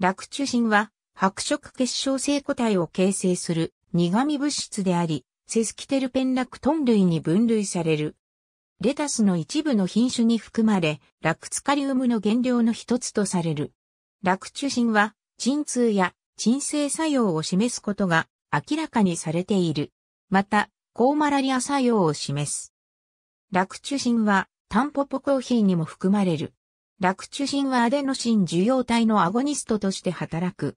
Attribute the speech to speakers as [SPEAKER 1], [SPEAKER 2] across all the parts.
[SPEAKER 1] 楽シンは白色結晶性個体を形成する苦味物質であり、セスキテルペンラクトン類に分類される。レタスの一部の品種に含まれ、ラクツカリウムの原料の一つとされる。ラクチュシンは、鎮痛や鎮静作用を示すことが明らかにされている。また、抗マラリア作用を示す。ラクチュシンは、タンポポコーヒーにも含まれる。ラクチュシンはアデノシン受容体のアゴニストとして働く。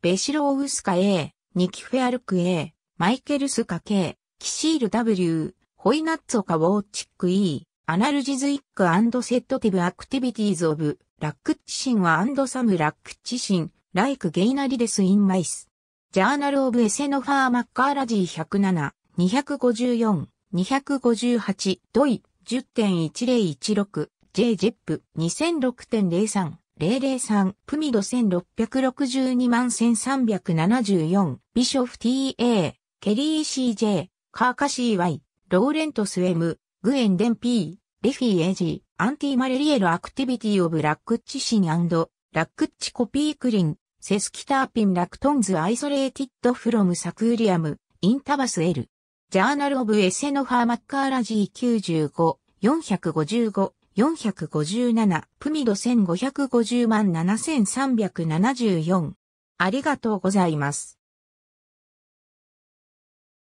[SPEAKER 1] ベシロウウスカ A、ニキフェアルク A、マイケルスカ K、キシール W、ホイナッツオカウォーチック E、アナルジズイックセットティブアクティビティーズオブ、ラックチシンはアンドサムラックチシン、ライクゲイナリデスインマイス。ジャーナルオブエセノファーマッカーラジー107、254、258、ドイ、10.1016。JZIP2006.03.003 プミド1662万1374ビショフ TA ケリー CJ カーカ CY ローレントス M ムグエンデン P レフィエージアンティマレリエルアクティビティオブラックッチシンラックッチコピークリンセスキターピンラクトンズアイソレーティッドフロムサクーリアムインタバス L ジャーナルオブエセノファーマッカーラジー9 5 455 457、プミド1550万7374。ありがとうございます。